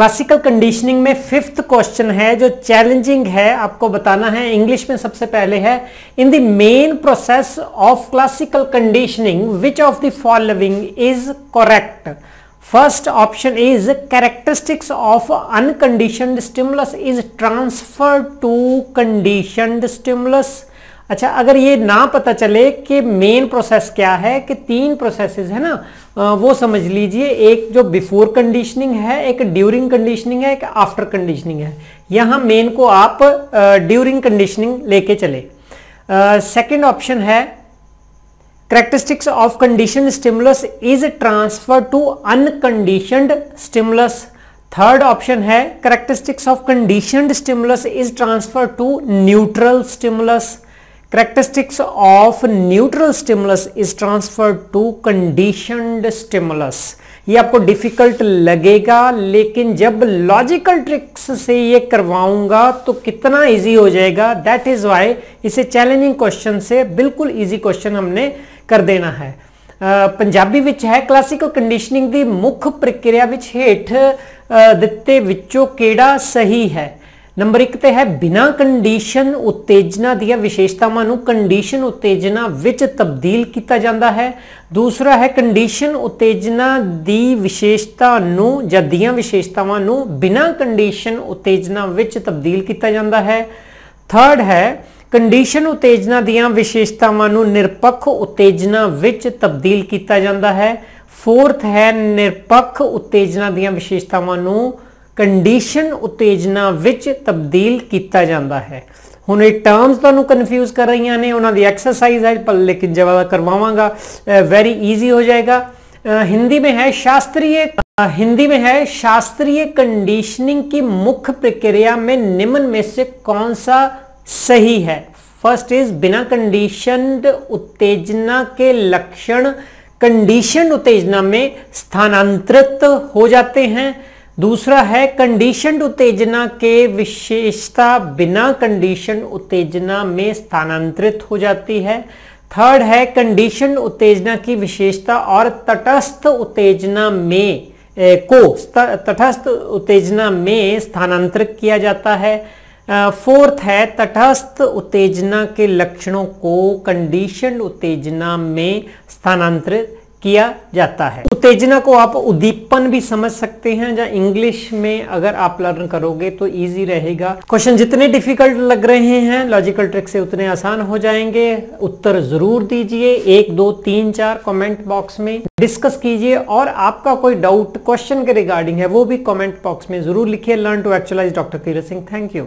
classical conditioning में fifth question है जो चैलेंजिंग है आपको बताना है इंग्लिश में सबसे पहले है in the main process of classical conditioning which of the following is correct first option is characteristics of unconditioned stimulus is transferred to conditioned stimulus अच्छा अगर ये ना पता चले कि मेन प्रोसेस क्या है कि तीन प्रोसेस है ना वो समझ लीजिए एक जो बिफोर कंडीशनिंग है एक ड्यूरिंग कंडीशनिंग है एक आफ्टर कंडीशनिंग है यहाँ मेन को आप ड्यूरिंग कंडीशनिंग लेके चले सेकंड ऑप्शन है characteristics of condition stimulus is transfer to uncondition stimulus third option है characteristics of condition stimulus is transfer to neutral stimulus characteristics of neutral stimulus is transfer to conditioned stimulus ये आपको difficult लगेगा लेकिन जब logical tricks से ये करवाऊंगा तो कितना इजी हो जाएगा दैट इज वाई इसे चैलेंजिंग क्वेश्चन से बिल्कुल इजी क्वेश्चन हमने कर देना है पंजाबी विच है क्लासिकल कंडीशनिंग की मुख्य प्रक्रिया हेठ दिते विचों सही है नंबर एक तो है बिना कंडीशन उत्तेजना दशेषतावान कंडीशन उत्तेजना तब्दील किया जाता है दूसरा है कंडीशन उत्तेजना की विशेषता जशेषतावान बिना कंडीशन उत्तेजना तब्दील किया जाता है थर्ड है कंडीशन उत्तेजना दशेषतावान निरपक्ष उत्तेजना तब्दील किया जाता है फोर्थ है निरपक्ष उत्तेजना दशेषतावान कंडीशन उत्तेजना विच तब्दील किया जाता है हूँ ये टर्म्स ਤੁਹਾਨੂੰ कन्फ्यूज़ कर रही ने ਉਹਨਾਂ ਦੀ ਐਕਸਰਸਾਈਜ਼ ਹੈ ਪਰ ਲੇਕਿਨ ਜਵਾਬ ਕਰਵਾਵਾਂਗਾ ਵੈਰੀ ਈਜ਼ੀ ਹੋ हिंदी में है शास्त्रीय हिंदी में है शास्त्रीय कंडीशनिंग की मुख्य प्रक्रिया में निम्न में से कौन सा सही है फर्स्ट इज बिना कंडीशन उत्तेजना के लक्षण कंडीशन उत्तेजना में स्थानांतरित हो जाते हैं दूसरा है कंडीशन उत्तेजना के विशेषता बिना कंडीशन उत्तेजना में स्थानांतरित हो जाती है थर्ड है कंडीशन उत्तेजना की विशेषता और तटस्थ उत्तेजना में ए, को तटस्थ उत्तेजना में स्थानांतरित किया जाता है फोर्थ है तटस्थ उत्तेजना के लक्षणों को कंडीशन उत्तेजना में स्थानांतरित किया जाता है उत्तेजना को आप उद्दीपन भी समझ सकते हैं या इंग्लिश में अगर आप लर्न करोगे तो इजी रहेगा क्वेश्चन जितने डिफिकल्ट लग रहे हैं लॉजिकल ट्रिक से उतने आसान हो जाएंगे उत्तर जरूर दीजिए एक दो तीन चार कमेंट बॉक्स में डिस्कस कीजिए और आपका कोई डाउट क्वेश्चन के रिगार्डिंग है वो भी कॉमेंट बॉक्स में जरूर लिखिए learn to actualise doctor Kirat Singh thank you